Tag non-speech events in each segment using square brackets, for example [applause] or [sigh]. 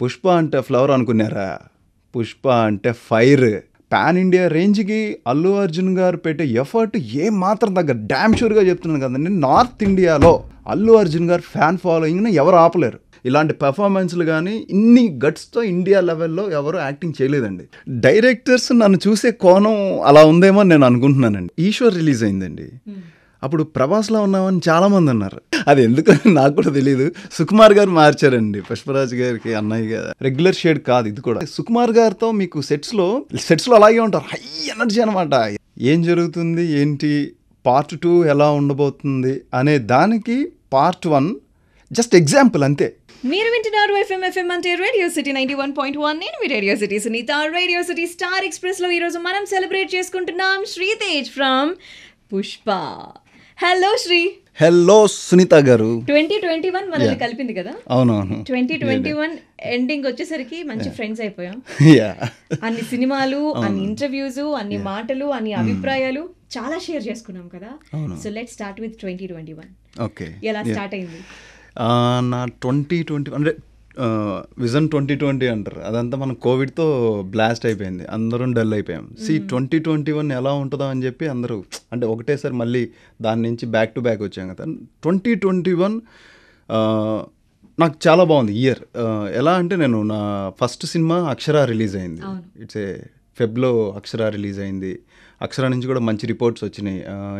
పుష్ప అంటే ఫ్లవర్ అనుకున్నారా పుష్ప అంటే ఫైర్ పాన్ ఇండియా రేంజ్కి అల్లు అర్జున్ గారు పెట్టే ఎఫర్ట్ ఏ మాత్రం తగ్గ డ్యామ్ షూర్గా చెప్తున్నాను కదండి నార్త్ ఇండియాలో అల్లు అర్జున్ గారు ఫ్యాన్ ఫాలోయింగ్ని ఎవరు ఆపలేరు ఇలాంటి పెర్ఫార్మెన్స్లు కానీ ఇన్ని గట్స్తో ఇండియా లెవెల్లో ఎవరు యాక్టింగ్ చేయలేదండి డైరెక్టర్స్ నన్ను చూసే కోణం అలా ఉందేమో నేను అనుకుంటున్నానండి ఈశ్వర్ రిలీజ్ అయిందండి hmm. అప్పుడు ప్రభాస్లో ఉన్నామని చాలామంది అన్నారు అది ఎందుకు నాకు కూడా తెలియదు సుకుమార్ గారు మార్చారండి పుష్పరాజ్ గారికి అన్నయ్య కదా రెగ్యులర్ షేడ్ కాదు ఇది కూడా సుకుమార్ గారితో మీకు సెట్స్లో సెట్స్లో అలాగే ఉంటారు హై ఎనర్జీ అనమాట ఏం జరుగుతుంది ఏంటి పార్ట్ టూ ఎలా ఉండబోతుంది అనే దానికి పార్ట్ వన్ జస్ట్ ఎగ్జాంపుల్ అంతే మీరు వింటున్నారు ఎఫ్ఎం ఎఫ్ఎం అంటే radio city ninety one point one నేను మీ radio city Sunitha radio city star ఎక్స్ప్రెస్లో ఈరోజు మనం సెలబ్రేట్ చేసుకుంటున్నాం Sritej from Pushpa hello Sri hello Sunitha గారు ట్వంటీ ట్వంటీ వన్ మనల్ని కలిపింది కదా అవును ట్వంటీ ట్వంటీ వన్ ఎండింగ్ వచ్చేసరికి మంచి ఫ్రెండ్స్ అయిపోయాం అన్ని సినిమాలు [laughs] అన్ని ఇంటర్వ్యూస్ అన్ని మాటలు అన్ని hmm. అభిప్రాయాలు చాలా షేర్ చేసుకున్నాం కదా so let start with twenty twenty one okay ఎలా స్టార్ట్ అయింది ah, నా ట్వంటీ ట్వంటీ అంటే విజన్ ట్వంటీ ట్వంటీ అంటారు అదంతా మనం కోవిడ్తో బ్లాస్ట్ అయిపోయింది అందరం డల్ అయిపోయాం సి ట్వంటీ ట్వంటీ వన్ ఎలా ఉంటుందో అని చెప్పి అందరూ అంటే ఒకటేసారి మళ్ళీ దాని నుంచి బ్యాక్ టు బ్యాక్ వచ్చాం కదా ట్వంటీ ట్వంటీ వన్ నాకు చాలా బాగుంది ఇయర్ ఎలా అంటే నేను నా ఫస్ట్ సినిమా అక్షర రిలీజ్ అయింది ఇట్స్ ఏ ఫెబ్లో అక్షర రిలీజ్ అయింది అక్షర నుంచి కూడా మంచి రిపోర్ట్స్ వచ్చినాయి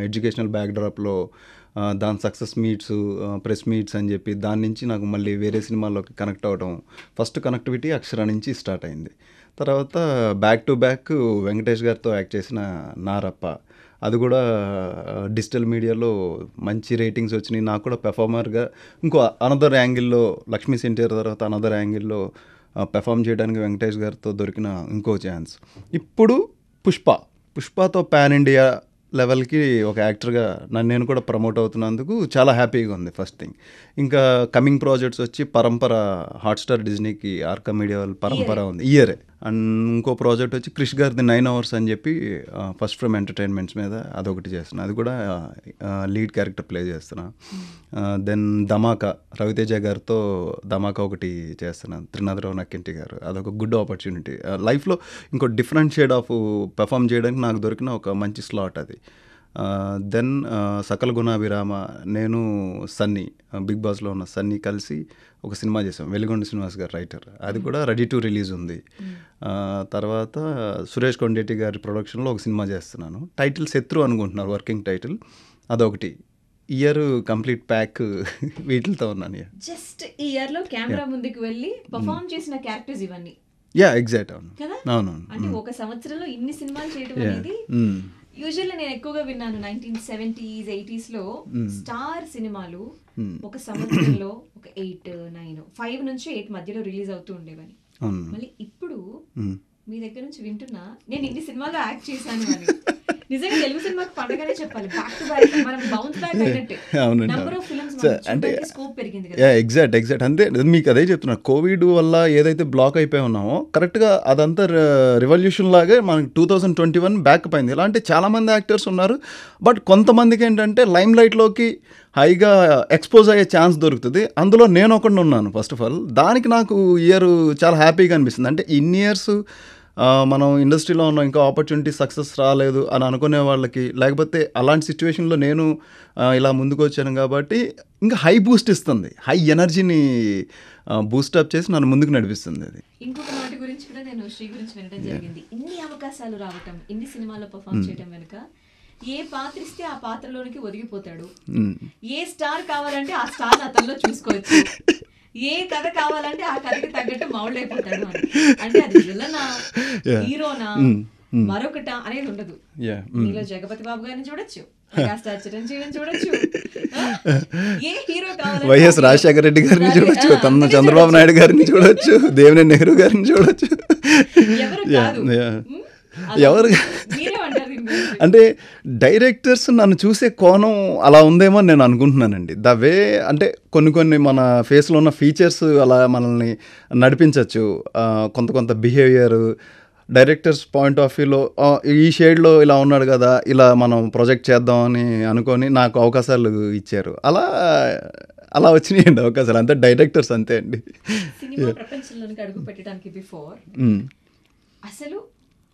ఎడ్యుకేషనల్ బ్యాక్డ్రాప్లో దాని సక్సెస్ మీట్స్ ప్రెస్ మీట్స్ అని చెప్పి దాని నుంచి నాకు మళ్ళీ వేరే సినిమాల్లోకి కనెక్ట్ అవ్వడం ఫస్ట్ కనెక్టివిటీ అక్షర నుంచి స్టార్ట్ అయింది తర్వాత బ్యాక్ టు బ్యాక్ వెంకటేష్ గారితో యాక్ట్ చేసిన నారప్ప అది కూడా డిజిటల్ మీడియాలో మంచి రేటింగ్స్ వచ్చినాయి నాకు కూడా పెర్ఫార్మర్గా ఇంకో అనదర్ యాంగిల్లో లక్ష్మీ సెంటర్ తర్వాత అనదర్ యాంగిల్లో పెర్ఫామ్ చేయడానికి వెంకటేష్ గారితో దొరికిన ఇంకో ఛాన్స్ ఇప్పుడు పుష్ప పుష్పతో పాన్ ఇండియా లెవెల్కి ఒక యాక్టర్గా నన్ను నేను కూడా ప్రమోట్ అవుతున్నందుకు చాలా హ్యాపీగా ఉంది ఫస్ట్ థింగ్ ఇంకా కమింగ్ ప్రాజెక్ట్స్ వచ్చి పరంపర హాట్స్టార్ డిజ్నీకి ఆర్కా మీడియా వాళ్ళు పరంపర ఉంది ఇయరే అండ్ ఇంకో ప్రాజెక్ట్ వచ్చి క్రిష్ గారిది నైన్ అవర్స్ అని చెప్పి ఫస్ట్ ఫ్రమ్ ఎంటర్టైన్మెంట్స్ మీద అదొకటి చేస్తున్నా అది కూడా లీడ్ క్యారెక్టర్ ప్లే చేస్తున్నా దెన్ ధమాకా రవితేజ గారితో ధమాకా ఒకటి చేస్తున్నాను త్రినాథరావు నక్కింటి గారు అదొక గుడ్ ఆపర్చునిటీ లైఫ్లో ఇంకో డిఫరెంట్ షేడ్ ఆఫ్ పెర్ఫామ్ చేయడానికి నాకు దొరికిన ఒక మంచి స్లాట్ అది దెన్ సకల గుణాభిరామ నేను సన్నీ బిగ్ బాస్లో ఉన్న సన్నీ కలిసి ఒక సినిమా చేసాం వెలుగొండ శ్రీనివాస్ గారు రైటర్ అది కూడా రెడీ టు రిలీజ్ ఉంది తర్వాత సురేష్ కొండేటి గారి ప్రొడక్షన్లో ఒక సినిమా చేస్తున్నాను టైటిల్ శత్రు అనుకుంటున్నారు వర్కింగ్ టైటిల్ అదొకటి ఇయర్ కంప్లీట్ ప్యాక్ [laughs] వీటితో ఉన్నాను జస్ట్ ఇయర్లో కెమెరా ముందుకు వెళ్ళి పర్ఫామ్ చేసిన క్యారెక్టర్స్ ఇవన్నీ యా ఎగ్జాక్ట్ అవును అవును అంటే ఒక సంవత్సరంలో ఇన్ని సినిమాలు చేయడం అనేది యూజువల్లీ నేను ఎక్కువగా విన్నాను నైన్టీన్ సెవెంటీస్ ఎయిటీస్ లో hmm. స్టార్ సినిమాలు hmm. ఒక సంవత్సరంలో ఒక ఎయిట్ నైన్ ఫైవ్ నుంచి ఎయిట్ మధ్యలో రిలీజ్ అవుతూ ఉండేవని మళ్ళీ ఇప్పుడు hmm. మీ దగ్గర నుంచి వింటున్నా నేను ఇన్ని సినిమాలు యాక్ట్ చేశాను అని [laughs] నిజంగా తెలుగు సినిమాకి చెప్పాలి అంటే స్కోప్ పెరిగింది ఎగ్జాక్ట్ ఎగ్జాక్ట్ అంతే మీకు అదే చెప్తున్నా కోవిడ్ వల్ల ఏదైతే బ్లాక్ అయిపోయి ఉన్నామో కరెక్ట్గా అదంతా రివల్యూషన్ uh, లాగే మనకి two thousand twenty one back పోయింది ఇలా అంటే చాలామంది యాక్టర్స్ ఉన్నారు బట్ కొంతమందికి ఏంటంటే లైమ్ లైట్లోకి హైగా ఎక్స్పోజ్ అయ్యే ఛాన్స్ దొరుకుతుంది అందులో నేను ఒకటి ఉన్నాను ఫస్ట్ ఆఫ్ ఆల్ దానికి నాకు ఇయర్ చాలా హ్యాపీగా అనిపిస్తుంది అంటే ఇన్ని ఇయర్స్ మనం ఇండస్ట్రీలో ఉన్నాం ఇంకా ఆపర్చునిటీ సక్సెస్ రాలేదు అని అనుకునే వాళ్ళకి లేకపోతే అలాంటి సిచ్యువేషన్లో నేను ఇలా ముందుకు వచ్చాను కాబట్టి ఇంకా హై బూస్ట్ ఇస్తుంది హై ఎనర్జీని బూస్టప్ చేసి నన్ను ముందుకు నడిపిస్తుంది అది ఇంకొక మాట గురించి కూడా నేను శ్రీ గురించి వినడం జరిగింది ఇన్ని అవకాశాలు రావటం ఇన్ని సినిమాల్లో పర్ఫామ్ hmm. చేయడం వెనుక ఏ పాత్ర ఇస్తే ఆ పాత్రలోనికి ఒదిగిపోతాడు hmm. ఏ స్టార్ కావాలంటే ఆ స్టార్ అతనిలో చూసుకోవచ్చు [laughs] ఏ కథ కావాలంటే ఆ కథకి తగ్గట్టు మౌళ్ళు అయిపోతాడు [laughs] అంటే అది విలనా హీరోనా mm. mm. మరొకట అనేది ఉండదు mm. మీలో జగపతి బాబు గారిని చూడొచ్చు [laughs] వైఎస్ రాజశేఖర రెడ్డి గారిని చూడొచ్చు తమ్మ చంద్రబాబు నాయుడు గారిని చూడొచ్చు దేవినేని నెహ్రూ గారిని చూడొచ్చు ఎవరు అంటే డైరెక్టర్స్ నన్ను చూసే కోణం అలా ఉందేమో నేను అనుకుంటున్నానండి ద వే అంటే కొన్ని కొన్ని మన ఫేస్లో ఉన్న ఫీచర్స్ అలా మనల్ని నడిపించవచ్చు కొంత కొంత బిహేవియర్ డైరెక్టర్స్ పాయింట్ ఆఫ్ వ్యూలో ఈ షేడ్లో ఇలా ఉన్నాడు కదా ఇలా మనం ప్రొజెక్ట్ చేద్దామని అనుకొని నాకు అవకాశాలు ఇచ్చారు అలా అలా వచ్చినాయండి అవకాశాలు అంతే డైరెక్టర్స్ అంతే అండి అసలు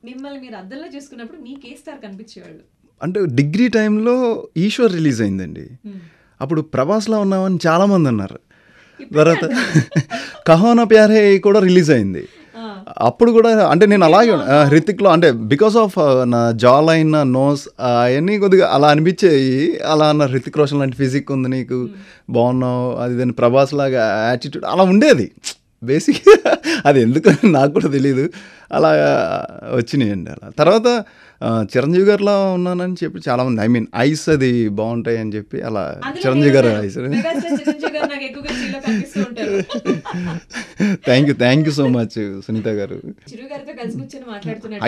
మిమ్మల్ని మీరు అద్దంలో చూసుకున్నప్పుడు మీకు ఏ కనిపించేవాళ్ళు అంటే డిగ్రీ టైంలో ఈశ్వర్ రిలీజ్ అయిందండి అప్పుడు ప్రభాస్లో ఉన్నామని చాలామంది అన్నారు తర్వాత [laughs] కహోనా ప్యారే కూడా రిలీజ్ అయింది అప్పుడు కూడా అంటే నేను అలాగే హృతిక్లో అంటే బికాస్ ఆఫ్ నా జా లైన్ నా నోస్ అవన్నీ కొద్దిగా అలా అనిపించేవి అలా అన్న హృతిక్ రోషన్ లాంటి ఫిజిక్ ఉంది నీకు బాగున్నావు అది దాని ప్రభాస్ లాగా యాటిట్యూడ్ అలా ఉండేది బేసిక్ [laughs] అది ఎందుకు నాకు కూడా తెలియదు అలా వచ్చినాయండి అలా తర్వాత చిరంజీవి గారిలో ఉన్నానని చెప్పి చాలా మంది ఐ మీన్ ఐస్ అది బాగుంటాయి అని చెప్పి అలా చిరంజీవి గారు ఐస్ thank you thank you so much Sunitha గారు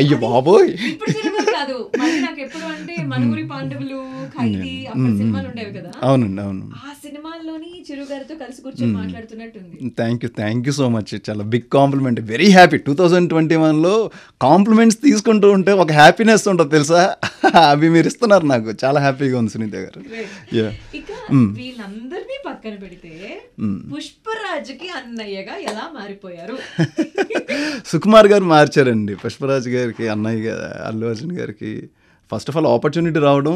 అయ్యో బాబోయ్ అవునండి అవును thank you thank you so much చాలా big compliment very happy two thousand twenty వన్లో కాంప్లిమెంట్స్ తీసుకుంటూ ఉంటే ఒక హ్యాపీనెస్ ఉంటుంది తెలుసా [laughs] అవి మీరు ఇస్తున్నారు నాకు చాలా హ్యాపీగా ఉంది సునీత గారు hmm. వీళ్ళందరినీ పక్కన పెడితే hmm. పుష్పరాజుకి అన్నయ్యగా ఎలా మారిపోయారు [laughs] సుకుమార్ గారు మార్చారండి పుష్పరాజు గారికి అన్నయ్య అల్లు అర్జున్ గారికి ఫస్ట్ ఆఫ్ ఆల్ ఆపర్చునిటీ రావడం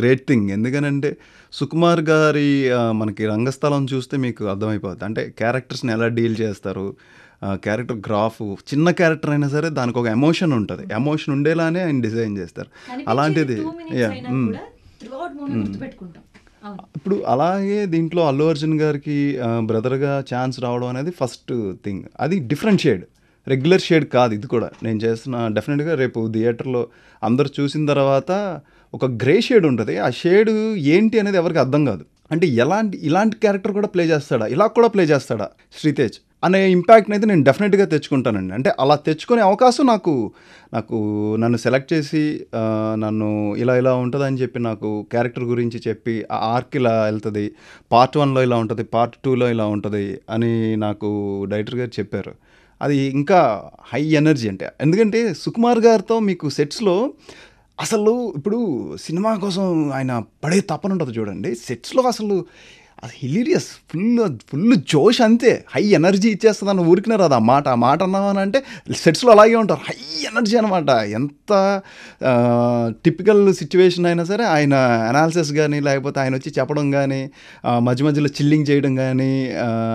గ్రేట్ థింగ్ ఎందుకనంటే సుకుమార్ గారి మనకి రంగస్థలం చూస్తే మీకు అర్థమైపోతుంది అంటే క్యారెక్టర్స్ని ఎలా డీల్ చేస్తారు క్యారెక్టర్ గ్రాఫ్ చిన్న క్యారెక్టర్ అయినా సరే దానికి ఒక ఎమోషన్ ఉంటుంది ఎమోషన్ ఉండేలానే ఆయన డిజైన్ చేస్తారు అలాంటిది ఇప్పుడు అలాగే దీంట్లో అల్లు అర్జున్ గారికి బ్రదర్గా ఛాన్స్ రావడం అనేది ఫస్ట్ థింగ్ అది డిఫరెన్షియేట్ రెగ్యులర్ షేడ్ కాదు ఇది కూడా నేను చేస్తున్న డెఫినెట్గా రేపు థియేటర్లో అందరు చూసిన తర్వాత ఒక గ్రే షేడ్ ఉంటుంది ఆ షేడ్ ఏంటి అనేది ఎవరికి అర్థం కాదు అంటే ఎలాంటి ఇలాంటి క్యారెక్టర్ కూడా ప్లే చేస్తాడా ఇలా కూడా ప్లే చేస్తాడా శ్రీతేజ్ అనే ఇంపాక్ట్ని అయితే నేను డెఫినెట్గా తెచ్చుకుంటానండి అంటే అలా తెచ్చుకునే అవకాశం నాకు నాకు నన్ను సెలెక్ట్ చేసి నన్ను ఇలా ఇలా ఉంటుందని చెప్పి నాకు క్యారెక్టర్ గురించి చెప్పి ఆ ఆర్క్ ఇలా వెళ్తుంది పార్ట్ వన్లో ఇలా ఉంటుంది పార్ట్ టూలో ఇలా ఉంటుంది అని నాకు డైరెక్టర్ గారు చెప్పారు అది ఇంకా హై ఎనర్జీ అంటే ఎందుకంటే సుకుమార్ గారితో మీకు సెట్స్లో అసలు ఇప్పుడు సినిమా కోసం ఆయన పడే తపన చూడండి సెట్స్లో అసలు అది హిలీరియస్ ఫుల్ ఫుల్ జోష్ అంతే హై ఎనర్జీ ఇచ్చేస్తుంది అన్న ఊరికినారు అది ఆ మాట ఆ మాట అన్నామని అంటే సెట్స్లో అలాగే ఉంటారు హై ఎనర్జీ అనమాట ఎంత టిపికల్ సిచ్యువేషన్ అయినా సరే ఆయన అనాలిసిస్ కానీ లేకపోతే ఆయన వచ్చి చెప్పడం కానీ మధ్య మధ్యలో చిల్లింగ్ చేయడం కానీ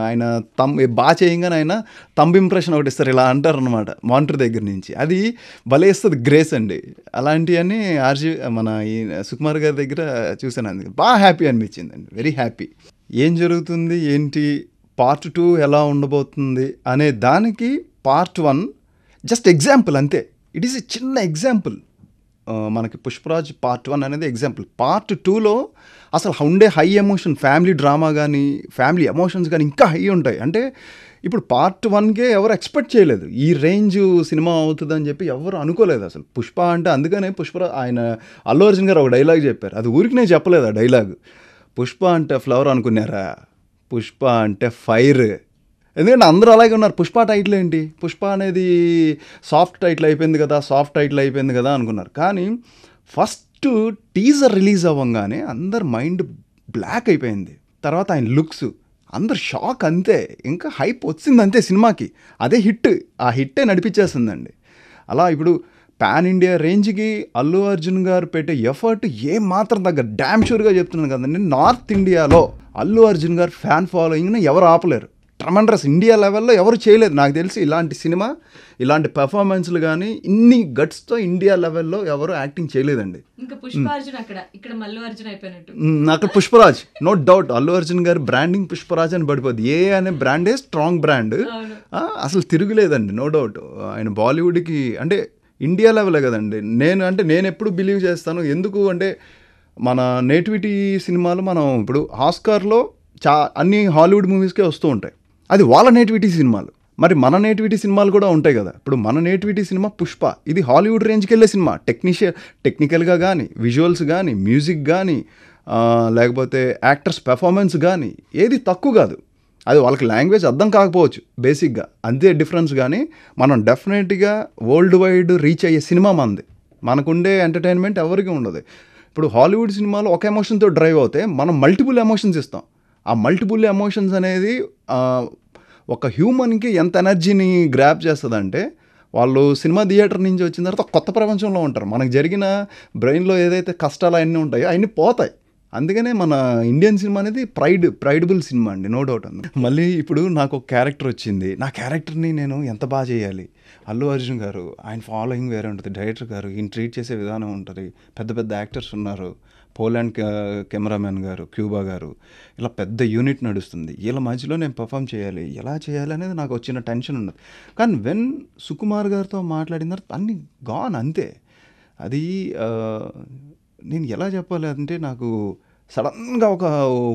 ఆయన తమ్ బాగా చేయంగానే ఆయన తమ్ ఇంప్రెషన్ ఒకటి ఇస్తారు ఇలా అంటారు అనమాట మానిటర్ దగ్గర నుంచి అది భలే ఇస్తుంది గ్రేస్ అండి అలాంటివన్నీ ఆర్జీ మన ఈ సుకుమార్ గారి దగ్గర చూసాను అందుకే బాగా హ్యాపీ అనిపించింది అండి వెరీ హ్యాపీ ఏం జరుగుతుంది ఏంటి పార్ట్ టూ ఎలా ఉండబోతుంది అనే దానికి పార్ట్ వన్ జస్ట్ ఎగ్జాంపుల్ అంతే ఇట్ ఈస్ ఎ చిన్న ఎగ్జాంపుల్ మనకి పుష్పరాజ్ పార్ట్ వన్ అనేది ఎగ్జాంపుల్ పార్ట్ టూలో అసలు ఉండే హై ఎమోషన్ ఫ్యామిలీ డ్రామా కానీ ఫ్యామిలీ ఎమోషన్స్ కానీ ఇంకా హై ఉంటాయి అంటే ఇప్పుడు పార్ట్ వన్కే ఎవరు ఎక్స్పెక్ట్ చేయలేదు ఈ రేంజ్ సినిమా అవుతుందని చెప్పి ఎవరు అనుకోలేదు అసలు పుష్ప అంటే అందుకనే పుష్పరాజ్ ఆయన అల్లు అర్జున్ గారు ఒక డైలాగ్ చెప్పారు అది ఊరికినే చెప్పలేదు ఆ డైలాగ్ పుష్ప అంటే ఫ్లవర్ అనుకున్నారా పుష్ప అంటే ఫైర్ ఎందుకంటే అందరూ అలాగే ఉన్నారు పుష్ప టైటిల్ ఏంటి పుష్ప అనేది సాఫ్ట్ టైటిల్ అయిపోయింది కదా సాఫ్ట్ టైటిల్ అయిపోయింది కదా అనుకున్నారు కానీ ఫస్ట్ టీజర్ రిలీజ్ అవ్వగానే అందరు మైండ్ బ్లాక్ అయిపోయింది తర్వాత ఆయన లుక్స్ అందరు షాక్ అంతే ఇంకా హైప్ వచ్చింది అంతే సినిమాకి అదే హిట్ ఆ హిట్టే నడిపించేస్తుందండి అలా ఇప్పుడు పాన్ ఇండియా రేంజ్కి అల్లు అర్జున్ గారు పెట్టే ఎఫర్ట్ ఏ మాత్రం దగ్గర డ్యామ్ షూర్గా చెప్తున్నాను కదండి నార్త్ ఇండియాలో అల్లు అర్జున్ గారు ఫ్యాన్ ఫాలోయింగ్ని ఎవరు ఆపలేరు ట్రమండ్రస్ ఇండియా లెవెల్లో ఎవరు చేయలేదు నాకు తెలిసి ఇలాంటి సినిమా ఇలాంటి పెర్ఫార్మెన్స్లు కానీ ఇన్ని గట్స్తో ఇండియా లెవెల్లో ఎవరు యాక్టింగ్ చేయలేదండి అక్కడ పుష్పరాజ్ నో డౌట్ అల్లు అర్జున్ గారి బ్రాండింగ్ పుష్పరాజ్ అని పడిపోద్ది ఏ అనే బ్రాండే స్ట్రాంగ్ బ్రాండ్ అసలు తిరుగులేదండి నో డౌట్ ఆయన బాలీవుడ్కి అంటే ఇండియా లెవెలే కదండి నేను అంటే నేను ఎప్పుడు బిలీవ్ చేస్తాను ఎందుకు అంటే మన నేటివిటీ సినిమాలు మనం ఇప్పుడు ఆస్కార్లో చా అన్ని హాలీవుడ్ మూవీస్కే వస్తూ ఉంటాయి అది వాళ్ళ నేటివిటీ సినిమాలు మరి మన నేటివిటీ సినిమాలు కూడా ఉంటాయి కదా ఇప్పుడు మన నేటివిటీ సినిమా పుష్ప ఇది హాలీవుడ్ రేంజ్కి వెళ్ళే సినిమా టెక్నిషియ టెక్నికల్గా కానీ విజువల్స్ కానీ మ్యూజిక్ కానీ లేకపోతే యాక్టర్స్ పెర్ఫార్మెన్స్ కానీ ఏది తక్కువ కాదు అది వాళ్ళకి లాంగ్వేజ్ అర్థం కాకపోవచ్చు బేసిక్గా అంతే డిఫరెన్స్ కానీ మనం డెఫినెట్గా వరల్డ్ వైడ్ రీచ్ అయ్యే సినిమా మంది మనకుండే ఎంటర్టైన్మెంట్ ఎవరికి ఉండదు ఇప్పుడు హాలీవుడ్ సినిమాలో ఒక ఎమోషన్తో డ్రైవ్ అవుతే మనం మల్టిపుల్ ఎమోషన్స్ ఇస్తాం ఆ మల్టిపుల్ ఎమోషన్స్ అనేది ఒక హ్యూమన్కి ఎంత ఎనర్జీని గ్రాప్ చేస్తుందంటే వాళ్ళు సినిమా థియేటర్ నుంచి వచ్చిన తర్వాత కొత్త ప్రపంచంలో ఉంటారు మనకు జరిగిన బ్రెయిన్లో ఏదైతే కష్టాలు అన్నీ ఉంటాయో అవన్నీ పోతాయి అందుకనే మన ఇండియన్ సినిమా అనేది ప్రైడ్ ప్రైడబుల్ సినిమా అండి నో డౌట్ అంది మళ్ళీ ఇప్పుడు నాకు ఒక క్యారెక్టర్ వచ్చింది నా క్యారెక్టర్ని నేను ఎంత బాగా చేయాలి అల్లు అర్జున్ గారు ఆయన ఫాలోయింగ్ వేరే ఉంటుంది డైరెక్టర్ గారు ఈయన ట్రీట్ చేసే విధానం ఉంటుంది పెద్ద పెద్ద యాక్టర్స్ ఉన్నారు పోలాండ్ కెమెరామెన్ గారు క్యూబా గారు ఇలా పెద్ద యూనిట్ నడుస్తుంది వీళ్ళ మధ్యలో నేను పర్ఫామ్ చేయాలి ఎలా చేయాలి అనేది నాకు వచ్చిన టెన్షన్ ఉన్నది కానీ వెన్ సుకుమార్ గారితో మాట్లాడిన తర్వాత అన్ని గాన్ అంతే అది నేను ఎలా చెప్పాలి అంటే నాకు సడన్గా ఒక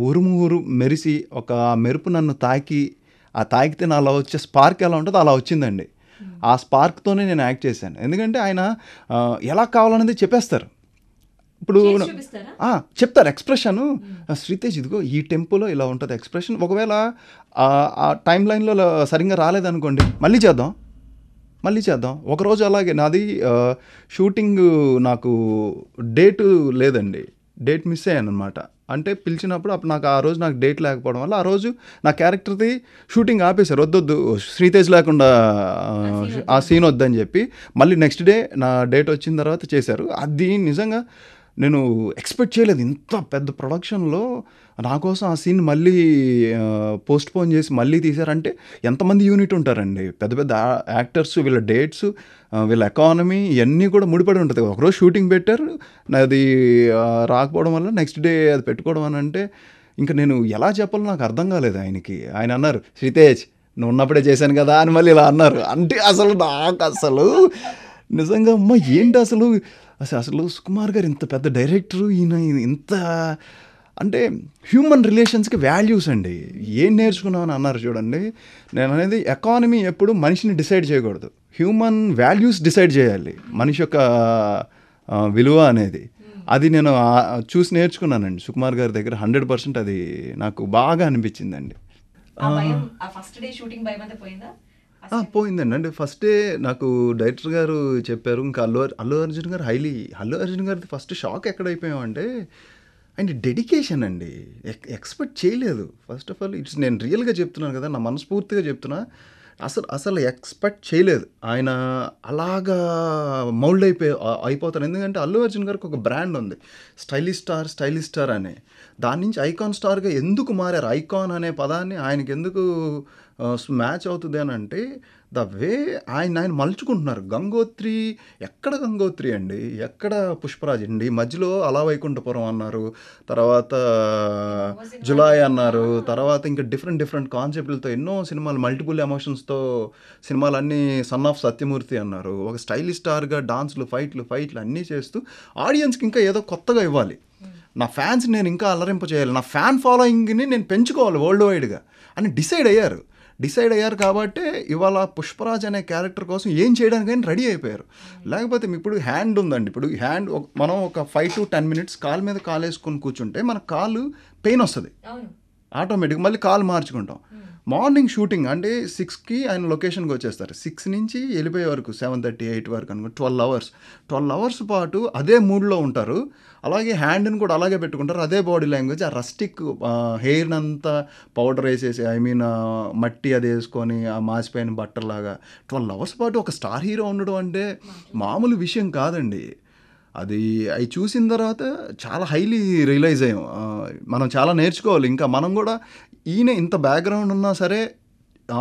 ఉరుము మెరిసి ఒక మెరుపు నన్ను తాకి ఆ తాకితే నాలో వచ్చే స్పార్క్ ఎలా ఉంటుందో అలా వచ్చిందండి ఆ స్పార్క్తోనే నేను యాక్ట్ చేశాను ఎందుకంటే ఆయన ఎలా కావాలనేది చెప్పేస్తారు ఇప్పుడు చెప్తారు ఎక్స్ప్రెషన్ శ్రీతేజ్ ఇదిగో ఈ టెంపోలో ఇలా ఉంటుంది ఎక్స్ప్రెషన్ ఒకవేళ ఆ టైం లైన్లో సరిగ్గా రాలేదనుకోండి మళ్ళీ చేద్దాం మళ్ళీ చేద్దాం ఒకరోజు అలాగే నాది షూటింగ్ నాకు డేటు లేదండి డేట్ మిస్ అయ్యాను అనమాట అంటే పిలిచినప్పుడు అప్పుడు నాకు ఆ రోజు నాకు డేట్ లేకపోవడం వల్ల ఆ రోజు నా క్యారెక్టర్ది షూటింగ్ ఆపేశారు వద్దొద్దు శ్రీతేజ్ లేకుండా ఆ సీన్ వద్దని చెప్పి మళ్ళీ నెక్స్ట్ డే నా డేట్ వచ్చిన తర్వాత చేశారు అది నిజంగా నేను ఎక్స్పెక్ట్ చేయలేదు ఇంత పెద్ద ప్రొడక్షన్లో నా కోసం ఆ సీన్ మళ్ళీ పోస్ట్ పోన్ చేసి మళ్ళీ తీశారంటే ఎంతమంది యూనిట్ ఉంటారండి పెద్ద పెద్ద యాక్టర్స్ వీళ్ళ డేట్స్ వీళ్ళ ఎకానమీ ఇవన్నీ కూడా ముడిపడి ఉంటుంది ఒకరోజు షూటింగ్ పెట్టారు అది రాకపోవడం వల్ల నెక్స్ట్ డే అది పెట్టుకోవడం అని అంటే ఇంకా నేను ఎలా చెప్పాలో నాకు అర్థం కాలేదు ఆయనకి ఆయన అన్నారు శ్రీతేజ్ నువ్వు ఉన్నప్పుడే చేశాను కదా అని మళ్ళీ ఇలా అన్నారు అంటే అసలు నాకు అసలు నిజంగా అమ్మ ఏంటి అసలు అసలు అసలు సుకుమార్ గారు ఇంత పెద్ద డైరెక్టరు ఈయన ఇంత అంటే హ్యూమన్ రిలేషన్స్కి వాల్యూస్ అండి ఏం నేర్చుకున్నామని అన్నారు చూడండి నేను అనేది ఎకానమీ ఎప్పుడు మనిషిని డిసైడ్ చేయకూడదు హ్యూమన్ వాల్యూస్ డిసైడ్ చేయాలి మనిషి యొక్క విలువ అనేది అది నేను చూసి నేర్చుకున్నానండి సుకుమార్ గారి దగ్గర హండ్రెడ్ పర్సెంట్ అది నాకు బాగా అనిపించిందండి ఫస్ట్ డే షూటింగ్ పోయిందండి అంటే ఫస్ట్ డే నాకు డైరెక్టర్ గారు చెప్పారు ఇంకా అల్లు అల్లు అర్జున్ గారు హైలీ అల్లు అర్జున్ గారిది ఫస్ట్ షాక్ ఎక్కడైపోయామంటే అండ్ డెడికేషన్ అండి ఎక్స్పెక్ట్ చేయలేదు ఫస్ట్ ఆఫ్ ఆల్ ఇట్స్ నేను రియల్గా చెప్తున్నాను కదా నా మనస్ఫూర్తిగా చెప్తున్నా అసలు అసలు ఎక్స్పెక్ట్ చేయలేదు ఆయన అలాగా మౌల్డ్ అయిపోయి అయిపోతారు ఎందుకంటే అల్లు అర్జున్ గారికి ఒక బ్రాండ్ ఉంది స్టైలిష్ స్టార్ స్టైలిష్ స్టార్ అనే దాని నుంచి ఐకాన్ స్టార్గా ఎందుకు మారారు ఐకాన్ అనే పదాన్ని ఆయనకి ఎందుకు మ్యాచ్ అవుతుంది అని అంటే ద వే ఆయన ఆయన మలుచుకుంటున్నారు గంగోత్రి ఎక్కడ గంగోత్రి అండి ఎక్కడ పుష్పరాజ్ అండి మధ్యలో అలా వైకుంఠపురం అన్నారు తర్వాత జులై అన్నారు తర్వాత ఇంకా డిఫరెంట్ డిఫరెంట్ కాన్సెప్ట్లతో ఎన్నో సినిమాలు మల్టిపుల్ ఎమోషన్స్తో సినిమాలన్నీ సన్ ఆఫ్ సత్యమూర్తి అన్నారు ఒక స్టైలిష్ స్టార్గా డాన్స్లు ఫైట్లు ఫైట్లు అన్నీ చేస్తూ ఆడియన్స్కి ఇంకా ఏదో కొత్తగా ఇవ్వాలి నా ఫ్యాన్స్ నేను ఇంకా అలరింప చేయాలి నా ఫ్యాన్ ఫాలోయింగ్ని నేను పెంచుకోవాలి వరల్డ్ వైడ్గా అని డిసైడ్ అయ్యారు డిసైడ్ అయ్యారు కాబట్టి ఇవాళ పుష్పరాజ్ అనే క్యారెక్టర్ కోసం ఏం చేయడానికైనా రెడీ అయిపోయారు లేకపోతే ఇప్పుడు హ్యాండ్ ఉందండి ఇప్పుడు హ్యాండ్ మనం ఒక ఫైవ్ టు టెన్ మినిట్స్ కాలు మీద కాలు వేసుకొని కూర్చుంటే మన కాలు పెయిన్ వస్తుంది ఆటోమేటిక్ మళ్ళీ కాలు మార్చుకుంటాం మార్నింగ్ షూటింగ్ అంటే సిక్స్కి ఆయన లొకేషన్కి వచ్చేస్తారు సిక్స్ నుంచి వెళ్ళిపోయే వరకు సెవెన్ థర్టీ ఎయిట్ వరకు అనుకో ట్వెల్వ్ అవర్స్ ట్వెల్వ్ అవర్స్ పాటు అదే మూడ్లో ఉంటారు అలాగే హ్యాండ్ని కూడా అలాగే పెట్టుకుంటారు అదే బాడీ లాంగ్వేజ్ ఆ రస్టిక్ హెయిర్ని అంతా పౌడర్ వేసేసి ఐ మీన్ మట్టి అది వేసుకొని ఆ మాసిపోయిన బట్టలాగా ట్వెల్వ్ అవర్స్ పాటు ఒక స్టార్ హీరో ఉండడం అంటే మామూలు విషయం కాదండి అది అవి చూసిన తర్వాత చాలా హైలీ రియలైజ్ అయ్యాం మనం చాలా నేర్చుకోవాలి ఇంకా మనం కూడా ఈయన ఇంత బ్యాక్గ్రౌండ్ ఉన్నా సరే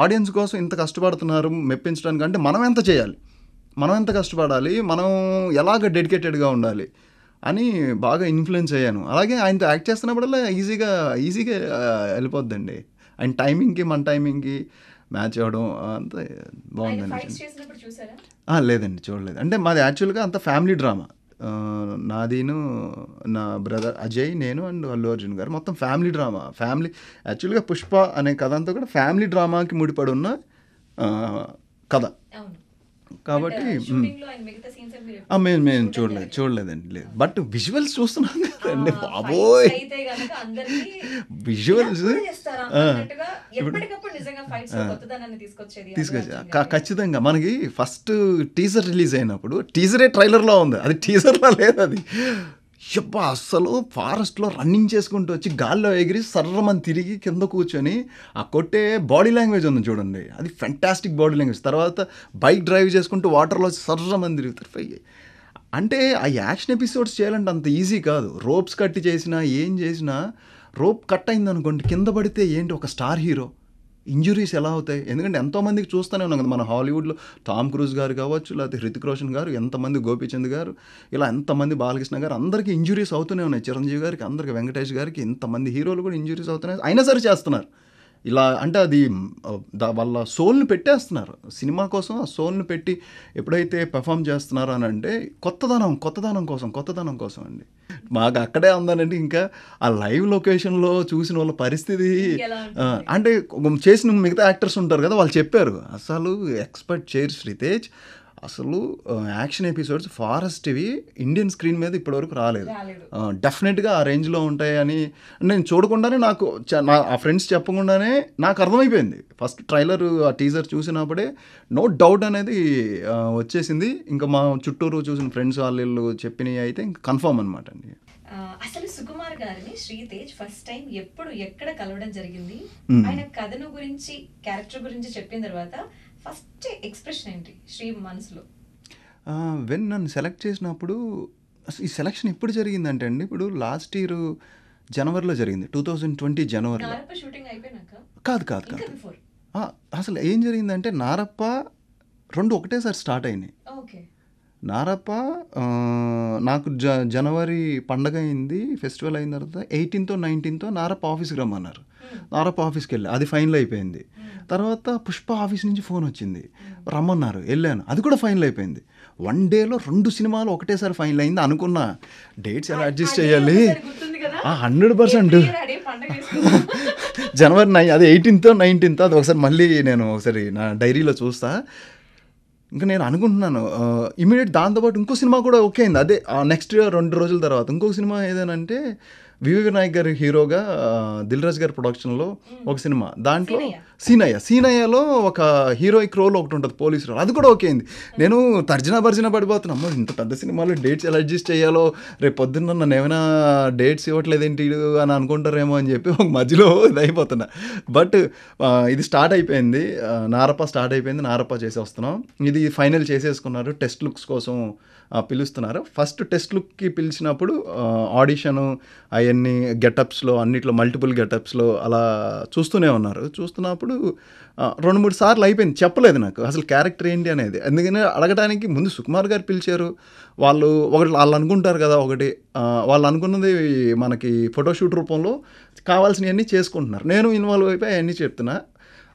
ఆడియన్స్ కోసం ఇంత కష్టపడుతున్నారు మెప్పించడానికి అంటే మనం ఎంత చేయాలి మనం ఎంత కష్టపడాలి మనం ఎలాగ డెడికేటెడ్గా ఉండాలి అని బాగా ఇన్ఫ్లుయెన్స్ అయ్యాను అలాగే ఆయనతో యాక్ట్ చేస్తున్నప్పుడల్లా ఈజీగా ఈజీగా వెళ్ళిపోద్దండి ఆయన టైమింగ్కి మన టైమింగ్కి మ్యాచ్ అవ్వడం అంత బాగుందండి లేదండి చూడలేదు అంటే మాది యాక్చువల్గా అంత ఫ్యామిలీ డ్రామా నాదీను నా బ్రదర్ అజయ్ నేను అండ్ అల్లు అర్జున్ గారు మొత్తం ఫ్యామిలీ డ్రామా ఫ్యామిలీ యాక్చువల్గా పుష్ప అనే కథ అంతా కూడా ఫ్యామిలీ డ్రామాకి ముడిపడి ఉన్న కథ కాబట్టి మేము మేము చూడలేదు చూడలేదండి లేదు బట్ విజువల్స్ చూస్తున్నాం కదండి బాబోయ్ విజువల్స్ తీసుకొచ్చా ఖచ్చితంగా మనకి ఫస్ట్ టీజర్ రిలీజ్ అయినప్పుడు టీజరే ట్రైలర్లో ఉంది అది టీజర్లో లేదు అది అబ్బా అస్సలు ఫారెస్ట్లో రన్నింగ్ చేసుకుంటూ వచ్చి గాల్లో ఎగిరి సర్రమని తిరిగి కింద కూర్చొని ఆ కొట్టే బాడీ లాంగ్వేజ్ ఉంది చూడండి అది ఫెంటాస్టిక్ బాడీ లాంగ్వేజ్ తర్వాత బైక్ డ్రైవ్ చేసుకుంటూ వాటర్లో సర్రమని తిరుగుతారు ఫై అంటే ఆ యాక్షన్ ఎపిసోడ్స్ చేయాలంటే అంత ఈజీ కాదు రోప్స్ కట్టి చేసినా ఏం చేసినా రోప్ కట్ అయిందనుకోండి కింద పడితే ఏంటి ఒక స్టార్ హీరో ఇంజురీస్ ఎలా అవుతాయి ఎందుకంటే ఎంతోమందికి చూస్తూనే ఉన్నాం కదా మన హాలీవుడ్లో టామ్ క్రూజ్ గారు కావచ్చు లేకపోతే హృతిక్ రోషన్ గారు ఎంతమంది గోపీచంద్ గారు ఇలా ఎంతమంది బాలకృష్ణ గారు అందరికీ ఇంజురీస్ అవుతూనే ఉన్నాయి చిరంజీవి గారికి అందరికీ వెంకటేష్ గారికి ఇంతమంది హీరోలు కూడా ఇంజురీస్ అవుతున్నాయి అయినా సరే చేస్తున్నారు ఇలా అంటే అది వాళ్ళ సోల్ని పెట్టేస్తున్నారు సినిమా కోసం ఆ సోల్ని పెట్టి ఎప్పుడైతే పెర్ఫామ్ చేస్తున్నారు అని అంటే కొత్తదనం కొత్తదనం కోసం కొత్తదనం కోసం అండి మాకు అక్కడే ఉందనండి ఇంకా ఆ లైవ్ లొకేషన్లో చూసిన వాళ్ళ పరిస్థితి అంటే చేసిన మిగతా యాక్టర్స్ ఉంటారు కదా వాళ్ళు చెప్పారు అసలు ఎక్స్పర్ట్ చైర్ శ్రీతేజ్ అసలు యాక్షన్ ఎపిసోడ్స్ ఫారెస్ట్ ఇవి ఇండియన్ స్క్రీన్ మీద ఇప్పటివరకు రాలేదు డెఫినెట్గా ఆ రేంజ్లో ఉంటాయని నేను చూడకుండానే నాకు నా ఆ ఫ్రెండ్స్ చెప్పకుండానే నాకు అర్థమైపోయింది ఫస్ట్ ట్రైలర్ ఆ టీజర్ చూసినప్పుడే నో డౌట్ అనేది వచ్చేసింది ఇంకా మా చుట్టూరు చూసిన ఫ్రెండ్స్ వాళ్ళు చెప్పినవి అయితే ఇంకా కన్ఫర్మ్ అనమాట అండి అసలు సుకుమార్ గారిని శ్రీతేజ్ ఫస్ట్ టైం ఎప్పుడు ఎక్కడ కలవడం జరిగింది ఆయన కథను గురించి క్యారెక్టర్ గురించి చెప్పిన తర్వాత ఫస్ట్ ఎక్స్ప్రెషన్ ఏంటి శ్రీ మనసులో వెన్ నన్ను సెలెక్ట్ చేసినప్పుడు ఈ సెలక్షన్ ఎప్పుడు జరిగిందంటే అండి ఇప్పుడు లాస్ట్ ఇయర్ జనవరిలో జరిగింది టూ థౌజండ్ ట్వంటీ జనవరిలో కాదు కాదు కాదు అసలు ఏం జరిగిందంటే నారప్ప రెండు ఒకటేసారి స్టార్ట్ అయినాయి నారప్ప నాకు జ జనవరి పండగ అయింది ఫెస్టివల్ అయిన తర్వాత ఎయిటీన్తో నైన్టీన్తో నారప్ప ఆఫీస్కి రమ్మన్నారు నారప్ప ఆఫీస్కి వెళ్ళి అది ఫైనల్ అయిపోయింది తర్వాత పుష్ప ఆఫీస్ నుంచి ఫోన్ వచ్చింది రమ్మన్నారు వెళ్ళాను అది కూడా ఫైనల్ అయిపోయింది వన్ డేలో రెండు సినిమాలు ఒకటేసారి ఫైనల్ అయింది అనుకున్న డేట్స్ ఎలా అడ్జస్ట్ చేయాలి హండ్రెడ్ పర్సెంట్ జనవరి నైన్ అది ఎయిటీన్త్ నైన్టీన్త్ అది ఒకసారి మళ్ళీ నేను ఒకసారి నా డైరీలో చూస్తా ఇంకా నేను అనుకుంటున్నాను ఇమీడియట్ దాంతోపాటు ఇంకో సినిమా కూడా ఓకే అయింది అదే నెక్స్ట్ రెండు రోజుల తర్వాత ఇంకో సినిమా ఏదేనంటే వివి వినాయక్ గారి హీరోగా దిల్ రాజు గారి ప్రొడక్షన్లో ఒక సినిమా దాంట్లో సీనయ్య సీనయ్యలో ఒక హీరోయిక్ రోల్ ఒకటి ఉంటుంది పోలీస్ రోల్ అది కూడా ఓకే అయింది నేను తర్జన భర్జన పడిపోతున్నా అమ్మ ఇంత పెద్ద సినిమాలో డేట్స్ ఎలా అడ్జస్ట్ చేయాలో రేపు పొద్దున్న నన్ను ఏమైనా డేట్స్ ఇవ్వట్లేదు ఏంటి అని అనుకుంటారేమో అని చెప్పి ఒక మధ్యలో ఇదైపోతున్నా బట్ ఇది స్టార్ట్ అయిపోయింది నారప్ప స్టార్ట్ అయిపోయింది నారప్ప చేసి వస్తున్నాం ఇది ఫైనల్ చేసేసుకున్నారు టెస్ట్ లుక్స్ కోసం పిలుస్తున్నారు ఫస్ట్ టెస్ట్ లుక్కి పిలిచినప్పుడు ఆడిషను ఐ అవన్నీ గెటప్స్లో అన్నిట్లో మల్టిపుల్ గెటప్స్లో అలా చూస్తూనే ఉన్నారు చూస్తున్నప్పుడు రెండు మూడు సార్లు అయిపోయింది చెప్పలేదు నాకు అసలు క్యారెక్టర్ ఏంటి అనేది ఎందుకంటే అడగడానికి ముందు సుకుమార్ గారు పిలిచారు వాళ్ళు ఒకటి వాళ్ళు అనుకుంటారు కదా ఒకటి వాళ్ళు అనుకున్నది మనకి ఫోటోషూట్ రూపంలో కావాల్సినవన్నీ చేసుకుంటున్నారు నేను ఇన్వాల్వ్ అయిపోయి అవన్నీ చెప్తున్నా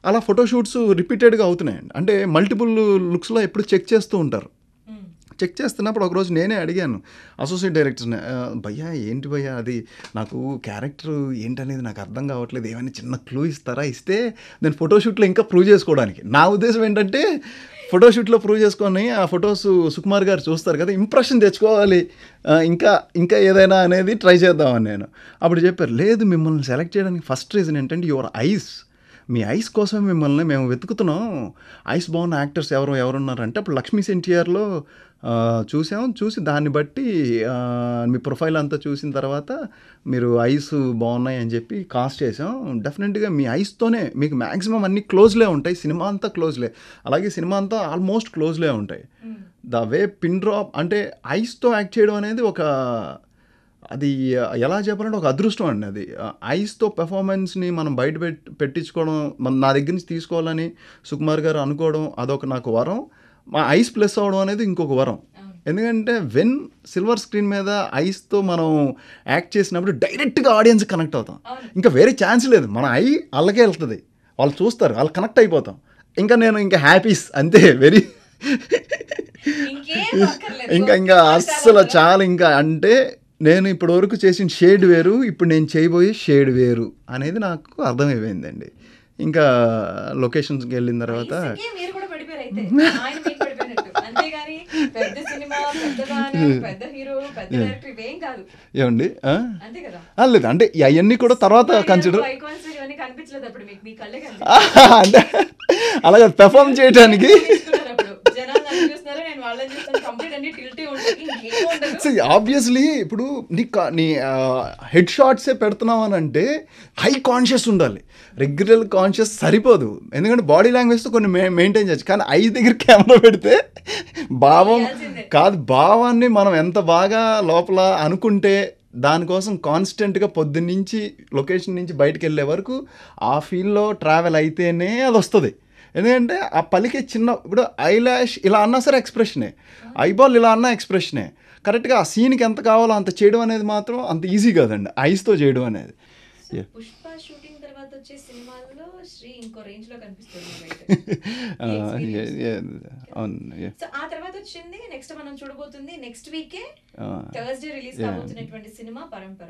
అలా ఫోటోషూట్స్ రిపీటెడ్గా అవుతున్నాయండి అంటే మల్టిపుల్ లుక్స్లో ఎప్పుడు చెక్ చేస్తూ ఉంటారు చెక్ చేస్తున్నప్పుడు ఒకరోజు నేనే అడిగాను అసోసియేట్ డైరెక్టర్ని భయ్యా ఏంటి భయ్యా అది నాకు క్యారెక్టర్ ఏంటనేది నాకు అర్థం కావట్లేదు ఏమైనా చిన్న క్లూ ఇస్తారా ఇస్తే నేను ఫోటోషూట్లో ఇంకా ప్రూవ్ చేసుకోవడానికి నా ఉద్దేశం ఏంటంటే ఫోటోషూట్లో ప్రూవ్ చేసుకొని ఆ ఫొటోస్ సుకుమార్ గారు చూస్తారు కదా ఇంప్రెషన్ తెచ్చుకోవాలి ఇంకా ఇంకా ఏదైనా అనేది ట్రై చేద్దామని నేను అప్పుడు చెప్పారు లేదు మిమ్మల్ని సెలెక్ట్ చేయడానికి ఫస్ట్ రీజన్ ఏంటంటే యువర్ ఐస్ మీ ఐస్ కోసం మిమ్మల్ని మేము వెతుకుతున్నాం ఐస్ బాగున్న యాక్టర్స్ ఎవరు ఎవరున్నారంటే అప్పుడు లక్ష్మీస్ ఎన్టీఆర్లో చూసాం చూసి దాన్ని బట్టి మీ ప్రొఫైల్ అంతా చూసిన తర్వాత మీరు ఐస్ బాగున్నాయి అని చెప్పి కాస్ట్ చేసాం డెఫినెట్గా మీ ఐస్తోనే మీకు మ్యాక్సిమం అన్ని క్లోజ్లే ఉంటాయి సినిమా అంతా క్లోజ్లే అలాగే సినిమా అంతా ఆల్మోస్ట్ క్లోజ్లే ఉంటాయి ద వే పిన్ డ్రాప్ అంటే ఐస్తో యాక్ట్ చేయడం అనేది ఒక అది ఎలా చెప్పాలంటే ఒక అదృష్టం అండి అది ఐస్తో పెర్ఫార్మెన్స్ని మనం బయట పెట్టించుకోవడం మనం నా దగ్గర నుంచి తీసుకోవాలని సుకుమార్ గారు అనుకోవడం అదొక నాకు వరం మా ఐస్ ప్లస్ అవడం అనేది ఇంకొక వరం ఎందుకంటే వెన్ సిల్వర్ స్క్రీన్ మీద ఐస్తో మనం యాక్ట్ చేసినప్పుడు డైరెక్ట్గా ఆడియన్స్ కనెక్ట్ అవుతాం ఇంకా వేరే ఛాన్స్ లేదు మన ఐ అల్లగే వెళ్తుంది వాళ్ళు చూస్తారు వాళ్ళు కనెక్ట్ అయిపోతాం ఇంకా నేను ఇంకా హ్యాపీస్ అంతే వెరీ ఇంకా ఇంకా అస్సలు చాలా ఇంకా అంటే నేను ఇప్పటివరకు చేసిన షేడ్ వేరు ఇప్పుడు నేను చేయబోయే షేడ్ వేరు అనేది నాకు అర్థమైపోయిందండి ఇంకా లొకేషన్స్కి వెళ్ళిన తర్వాత [laughs] [laughs] ఏమండి లేదు అంటే అవన్నీ కూడా తర్వాత కన్సిడర్ [laughs] అంటే అలాగే పెర్ఫామ్ చేయడానికి ఆబ్వియస్లీ ఇప్పుడు నీ నీ హెడ్ షాట్సే పెడుతున్నావు అని అంటే హై కాన్షియస్ ఉండాలి రెగ్యులర్ కాన్షియస్ సరిపోదు ఎందుకంటే బాడీ లాంగ్వేజ్తో కొన్ని మెయింటైన్ చేయొచ్చు కానీ ఐ దగ్గర కెమెరా పెడితే భావం కాదు భావాన్ని మనం ఎంత బాగా లోపల అనుకుంటే దానికోసం కాన్స్టెంట్గా పొద్దున్నుంచి లొకేషన్ నుంచి బయటకు వెళ్ళే వరకు ఆ ఫీల్డ్లో ట్రావెల్ అయితేనే అది వస్తుంది ఎందుకంటే ఆ పలికే చిన్న ఇప్పుడు ఐ ల్యాష్ ఇలా అన్నా సరే ఎక్స్ప్రెషనే ఐబాల్ ఇలా అన్నా ఎక్స్ప్రెషనే కరెక్ట్గా ఆ సీన్కి ఎంత కావాలో అంత చేయడం అనేది మాత్రం అంత ఈజీ కాదండి ఐస్తో చేయడం అనేది పుష్ప వచ్చే సినిమాల్లో శ్రీ ఇంకో రేంజ్ లో కనిపిస్తుంది [laughs] సో ఆ తర్వాత వచ్చింది నెక్స్ట్ మనం చూడబోతుంది నెక్స్ట్ వీకే థర్స్డే రిలీజ్ కాబోతున్నటువంటి సినిమా పరంపర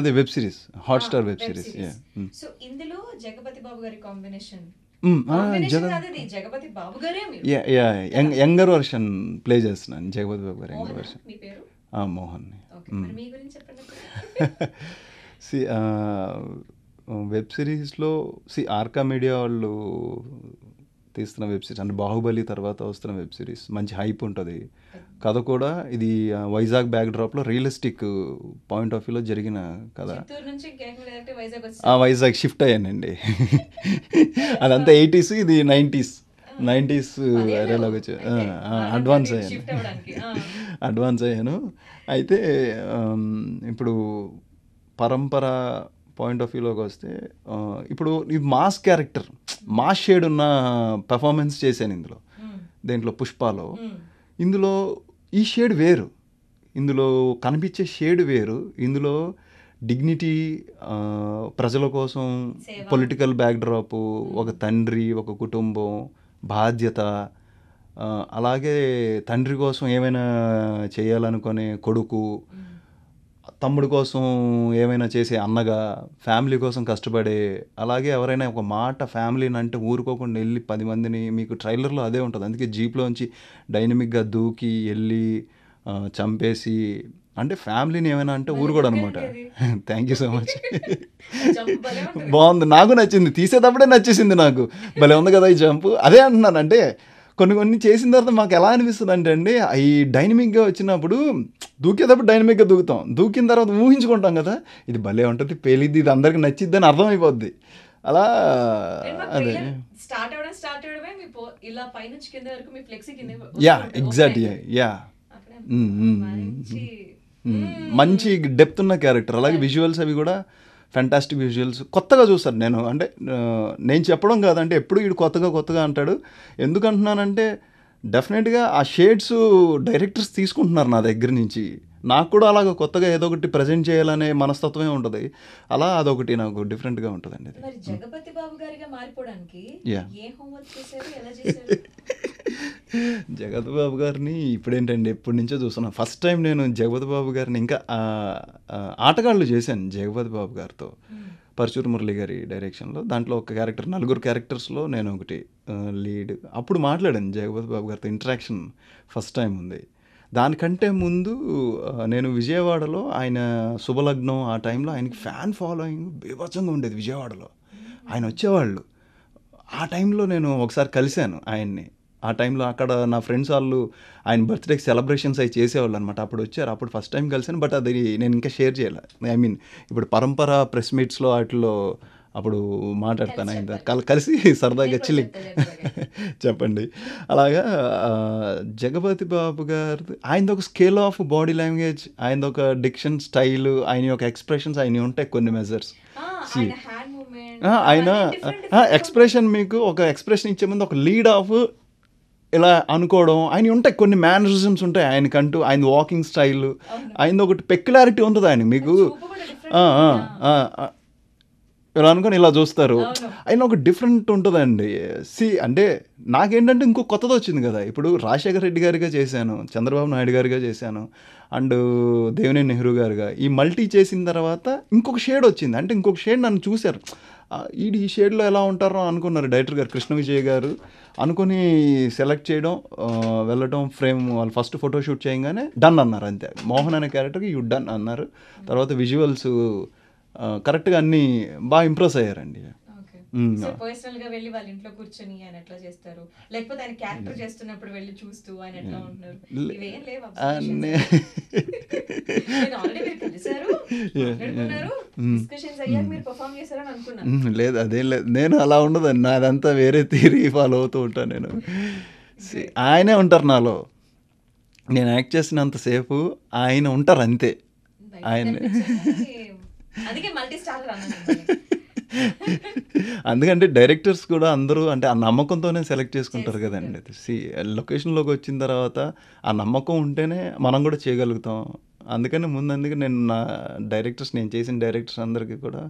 అదే web series hot ah, star web series so ఇందులో జగపతి బాబు గారి కాంబినేషన్ యంగర్ వర్షన్ ప్లే చేస్తున్నాను Jagapathi Babu garu younger version Mohan [laughs] web సిరీస్లో సి ఆర్కా మీడియా వాళ్ళు తీస్తున్న వెబ్ సిరీస్ అంటే బాహుబలి తర్వాత వస్తున్న వెబ్ సిరీస్ మంచి హైప్ ఉంటుంది కథ కూడా ఇది వైజాగ్ బ్యాక్ డ్రాప్లో రియలిస్టిక్ పాయింట్ ఆఫ్ వ్యూలో జరిగిన కథ వైజాగ్ షిఫ్ట్ అయ్యానండి [laughs] అదంతా ఎయిటీస్ ఇది నైంటీస్ నైంటీస్ ఏరియాలోకి వచ్చి అడ్వాన్స్ అయ్యాను అడ్వాన్స్ [laughs] అయ్యాను అయితే ఇప్పుడు పరంపర పాయింట్ ఆఫ్ వ్యూలోకి వస్తే ఇప్పుడు ఇది మాస్ క్యారెక్టర్ మాస్ షేడ్ ఉన్న పెర్ఫార్మెన్స్ చేశాను ఇందులో hmm. దీంట్లో పుష్పాలో hmm. ఇందులో ఈ షేడ్ వేరు ఇందులో కనిపించే షేడ్ వేరు ఇందులో డిగ్నిటీ ప్రజల కోసం పొలిటికల్ బ్యాక్డ్రాప్ ఒక తండ్రి ఒక కుటుంబం బాధ్యత అలాగే తండ్రి కోసం ఏమైనా చేయాలనుకునే కొడుకు hmm. తమ్ముడు కోసం ఏమైనా చేసే అన్నగా ఫ్యామిలీ కోసం కష్టపడే అలాగే ఎవరైనా ఒక మాట ఫ్యామిలీని అంటే ఊరుకోకుండా వెళ్ళి పది మందిని మీకు ట్రైలర్లో అదే ఉంటుంది అందుకే జీప్లోంచి డైనమిక్గా దూకి వెళ్ళి చంపేసి అంటే ఫ్యామిలీని ఏమైనా అంటే ఊరుకోడు అనమాట థ్యాంక్ యూ సో మచ్ బాగుంది నాకు నచ్చింది తీసేటప్పుడే నచ్చేసింది నాకు భలే ఉంది కదా ఈ జంపు అదే అంటున్నాను అంటే కొన్ని కొన్ని చేసిన తర్వాత మాకు ఎలా అనిపిస్తుంది అంటే అండి అవి డైనమిక్గా వచ్చినప్పుడు దూకేటప్పుడు డైనమిక్గా దూకుతాం దూకిన తర్వాత ఊహించుకుంటాం కదా ఇది భలే ఉంటుంది పేలిద్ది ఇది అందరికి నచ్చిద్ది అని అర్థమైపోద్ది అలా అదే స్టార్ట్ అవడం స్టార్ట్ అవడమే మీ ఇలా కింద వరకు మీ ఫ్లెక్సీ కింద యా ఎగ్జాక్ట్ యా యా మంచి డెప్త్ ఉన్న క్యారెక్టర్ అలాగే విజువల్స్ అవి కూడా ఫ్యాంటాస్టిక్ విజువల్స్ కొత్తగా చూశాను నేను అంటే నేను చెప్పడం కాదంటే ఎప్పుడు వీడు కొత్తగా కొత్తగా అంటాడు ఎందుకంటున్నానంటే డెఫినెట్గా ఆ షేడ్స్ డైరెక్టర్స్ తీసుకుంటున్నారు నా దగ్గర నుంచి నాకు కూడా అలాగ కొత్తగా ఏదో ఒకటి ప్రజెంట్ చేయాలనే మనస్తత్వమే ఉంటుంది అలా అదొకటి నాకు డిఫరెంట్గా ఉంటుందండి జగపతి బాబు [laughs] జగత్ బాబు గారిని ఇప్పుడేంటండి ఎప్పటి నుంచో చూస్తున్నాను ఫస్ట్ టైం నేను జగపతి బాబు గారిని ఇంకా ఆటగాళ్ళు చేశాను జగపతి బాబు గారితో hmm. పరచూరు మురళి గారి డైరెక్షన్లో దాంట్లో ఒక క్యారెక్టర్ నలుగురు క్యారెక్టర్స్లో నేను ఒకటి లీడ్ అప్పుడు మాట్లాడాను జగపతి బాబు గారితో ఇంటరాక్షన్ ఫస్ట్ టైం ఉంది దానికంటే ముందు నేను విజయవాడలో ఆయన శుభలగ్నం ఆ టైంలో ఆయనకి ఫ్యాన్ ఫాలోయింగ్ బీభత్సంగా ఉండేది విజయవాడలో ఆయన వచ్చేవాళ్ళు ఆ టైంలో నేను ఒకసారి కలిశాను ఆయన్ని ఆ టైంలో అక్కడ నా ఫ్రెండ్స్ వాళ్ళు ఆయన బర్త్డేకి సెలబ్రేషన్స్ అవి చేసేవాళ్ళు అనమాట అప్పుడు వచ్చారు అప్పుడు ఫస్ట్ టైం కలిశాను బట్ అది నేను ఇంకా షేర్ చేయాలి ఐ మీన్ ఇప్పుడు పరంపర ప్రెస్ మీట్స్లో వాటిలో అప్పుడు మాట్లాడతాను ఆయన కలిసి సరదాగా చిల్లింగ్ [laughs] చెప్పండి అలాగా జగపతి బాబు గారు ఆయనది ఒక స్కేల్ ఆఫ్ బాడీ లాంగ్వేజ్ ఆయనది ఒక డిక్షన్ స్టైల్ ఆయన యొక్క ఎక్స్ప్రెషన్స్ ఆయన ఉంటాయి కొన్ని మెజర్స్ ఆయన ఎక్స్ప్రెషన్ మీకు ఒక ఎక్స్ప్రెషన్ ఇచ్చే ముందు ఒక లీడ్ ఆఫ్ ఇలా అనుకోవడం ఆయన ఉంటాయి కొన్ని మేనరిజమ్స్ ఉంటాయి ఆయనకంటూ ఆయన వాకింగ్ స్టైల్ ఆయన ఒకటి పెక్యులారిటీ ఉంటుంది ఆయన మీకు వీళ్ళు అనుకుని ఇలా చూస్తారు అయినా ఒక డిఫరెంట్ ఉంటుందండి సి అంటే నాకేంటంటే ఇంకో కొత్తది వచ్చింది కదా ఇప్పుడు రాజశేఖర రెడ్డి గారిగా చేశాను చంద్రబాబు నాయుడు గారిగా చేశాను అండ్ దేవినే నెహ్రూ గారుగా ఈ మల్టీ చేసిన తర్వాత ఇంకొక షేడ్ వచ్చింది అంటే ఇంకొక షేడ్ నన్ను చూశారు ఈ షేడ్లో ఎలా ఉంటారో అనుకున్నారు డైరెక్టర్ గారు కృష్ణ విజయ్ గారు అనుకుని సెలెక్ట్ చేయడం వెళ్ళడం ఫ్రేమ్ వాళ్ళు ఫస్ట్ ఫోటోషూట్ చేయగానే డన్ అన్నారు అంతే మోహన్ అనే క్యారెక్టర్కి యూ డన్ అన్నారు తర్వాత విజువల్స్ కరెక్ట్గా అన్నీ బాగా ఇంప్రెస్ అయ్యారండి లేకపోతే [laughs] [laughs] లేదు అదేం లేదు నేను అలా ఉండదండి నాదంతా వేరే థియరీ ఫాలో అవుతూ ఉంటాను నేను [laughs] ఆయనే ఉంటారు నాలో నేను యాక్ట్ చేసినంతసేపు ఆయన ఉంటారు అంతే ఆయన అందుకంటే డైరెక్టర్స్ కూడా అందరూ అంటే ఆ నమ్మకంతోనే సెలెక్ట్ చేసుకుంటారు కదండి సి లొకేషన్లోకి వచ్చిన తర్వాత ఆ నమ్మకం ఉంటేనే మనం కూడా చేయగలుగుతాం అందుకని ముందు అందుకే నేను నా డైరెక్టర్స్ నేను చేసిన డైరెక్టర్స్ అందరికీ కూడా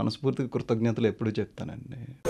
మనస్ఫూర్తిగా కృతజ్ఞతలు ఎప్పుడూ చెప్తానండి